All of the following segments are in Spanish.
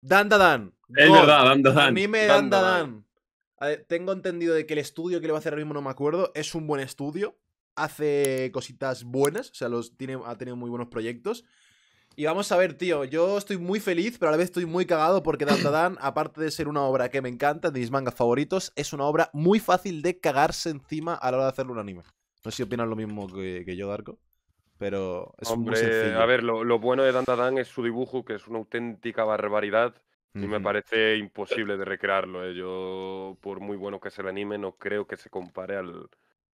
Dandadan. Es verdad, Dandadan. Anime Dandadan. Tengo entendido de que el estudio que le va a hacer ahora mismo, no me acuerdo, es un buen estudio. Hace cositas buenas, o sea, los tiene, ha tenido muy buenos proyectos. Y vamos a ver, tío, yo estoy muy feliz, pero a la vez estoy muy cagado porque Dandadan, aparte de ser una obra que me encanta, de mis mangas favoritos, es una obra muy fácil de cagarse encima a la hora de hacerle un anime. No sé si opinas lo mismo que, que yo, Darko pero Hombre, A ver, lo, bueno de Dandadan es su dibujo, que es una auténtica barbaridad. Y me parece imposible de recrearlo. ¿eh? Yo, por muy bueno que sea el anime, no creo que se compare al,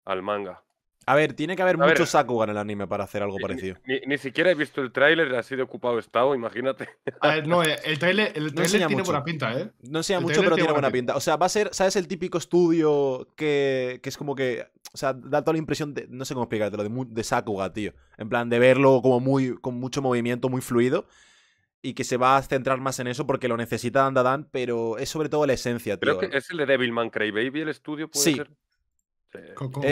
al manga. A ver, tiene que haber mucho en el anime para hacer algo parecido. Ni, siquiera he visto el tráiler, así de ocupado estado, imagínate. A ver, no, eh, el tráiler, el trailer tiene buena pinta, ¿eh? No enseña mucho, pero tiene buena pinta. O sea, va a ser, ¿sabes? El típico estudio que, que es como que o sea, da toda la impresión de. No sé cómo explicártelo, de, de Sakuga, tío. En plan, de verlo como muy. con mucho movimiento, muy fluido. Y que se va a centrar más en eso porque lo necesita Dandadan, pero es sobre todo la esencia, tío. Creo que eh. es el de Devilman Cray Baby el estudio, sí.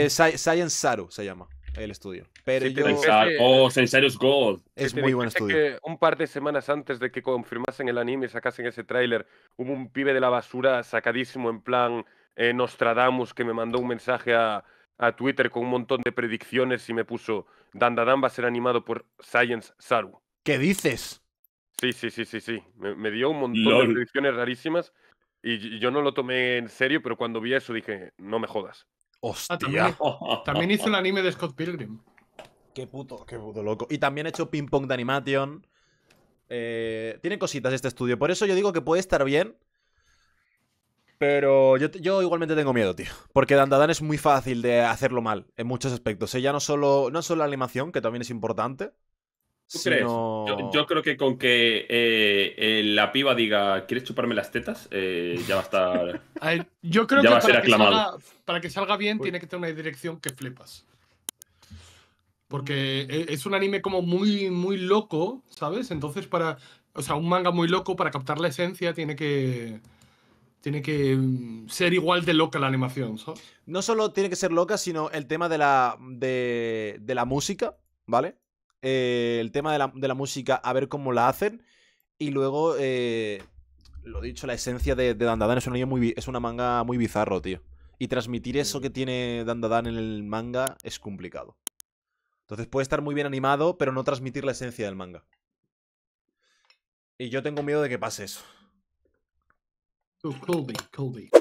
Science eh, Saru se llama el estudio. Pero yo... o Oh, Gold. Es muy buen estudio. un par de semanas antes de que confirmasen el anime y sacasen ese tráiler, hubo un pibe de la basura sacadísimo en plan eh, Nostradamus que me mandó un mensaje a a Twitter con un montón de predicciones y me puso Dandadan va a ser animado por Science Saru. ¿Qué dices? Sí, sí, sí, sí, sí. Me, dio un montón de predicciones rarísimas y yo no lo tomé en serio, pero cuando vi eso dije, no me jodas. Hostia. Ah, también, también, hizo el anime de Scott Pilgrim. Qué puto, qué puto loco. Y también he hecho ping pong de animation. Eh, tiene cositas este estudio. Por eso yo digo que puede estar bien pero yo, igualmente tengo miedo, tío. Porque Dandadan es muy fácil de hacerlo mal en muchos aspectos. Ella no solo, no solo la animación, que también es importante. ¿Tú crees? Yo, creo que con que eh, eh, la piba diga, ¿quieres chuparme las tetas? Eh, ya va a estar. yo creo que, para, que salga, para que salga bien, tiene que tener una dirección que flipas. Porque e, es un anime como muy, muy loco, ¿sabes? Entonces, para. O sea, un manga muy loco para captar la esencia tiene que tiene que mm, ser igual de loca la animación, No solo tiene que ser loca, sino el tema de la, de, la música, ¿vale? Eh, el tema de la, música, a ver cómo la hacen. Y luego, eh, lo dicho, la esencia de, Dandadan es es una manga muy bizarro, tío. Y transmitir eso mm. que tiene Dandadan en el manga es complicado. Entonces puede estar muy bien animado, pero no transmitir la esencia del manga. Y yo tengo miedo de que pase eso. Oh, Colby, Colby.